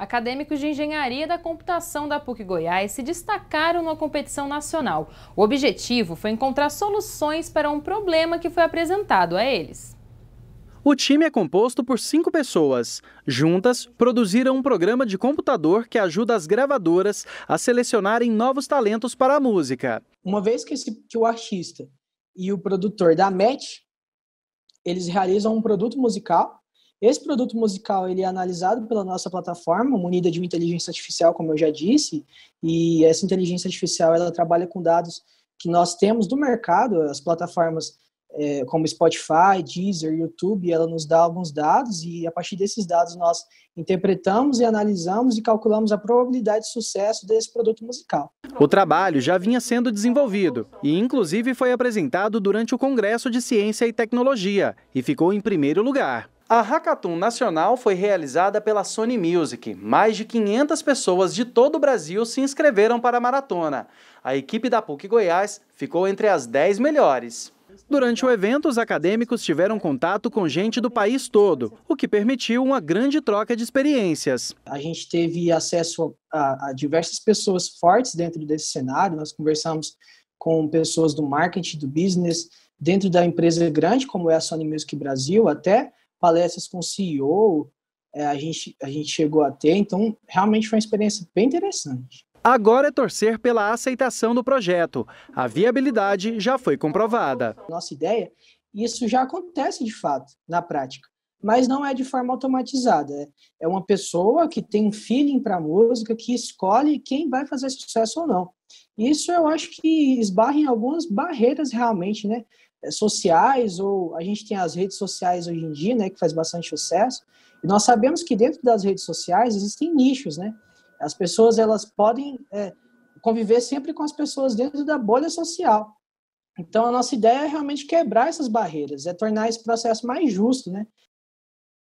Acadêmicos de Engenharia da Computação da PUC Goiás se destacaram numa competição nacional. O objetivo foi encontrar soluções para um problema que foi apresentado a eles. O time é composto por cinco pessoas. Juntas, produziram um programa de computador que ajuda as gravadoras a selecionarem novos talentos para a música. Uma vez que, esse, que o artista e o produtor da match, eles realizam um produto musical esse produto musical ele é analisado pela nossa plataforma, munida de uma inteligência artificial, como eu já disse, e essa inteligência artificial ela trabalha com dados que nós temos do mercado, as plataformas é, como Spotify, Deezer, YouTube, ela nos dá alguns dados e a partir desses dados nós interpretamos e analisamos e calculamos a probabilidade de sucesso desse produto musical. O trabalho já vinha sendo desenvolvido e inclusive foi apresentado durante o Congresso de Ciência e Tecnologia e ficou em primeiro lugar. A Hackathon Nacional foi realizada pela Sony Music. Mais de 500 pessoas de todo o Brasil se inscreveram para a maratona. A equipe da PUC Goiás ficou entre as 10 melhores. Durante o evento, os acadêmicos tiveram contato com gente do país todo, o que permitiu uma grande troca de experiências. A gente teve acesso a, a diversas pessoas fortes dentro desse cenário. Nós conversamos com pessoas do marketing, do business, dentro da empresa grande, como é a Sony Music Brasil, até palestras com CEO, é, a, gente, a gente chegou a ter, então realmente foi uma experiência bem interessante. Agora é torcer pela aceitação do projeto. A viabilidade já foi comprovada. Nossa ideia, isso já acontece de fato na prática, mas não é de forma automatizada. É uma pessoa que tem um feeling para música, que escolhe quem vai fazer sucesso ou não. Isso eu acho que esbarra em algumas barreiras realmente, né? Sociais, ou a gente tem as redes sociais hoje em dia, né, que faz bastante sucesso, e nós sabemos que dentro das redes sociais existem nichos, né? As pessoas, elas podem é, conviver sempre com as pessoas dentro da bolha social. Então, a nossa ideia é realmente quebrar essas barreiras, é tornar esse processo mais justo, né?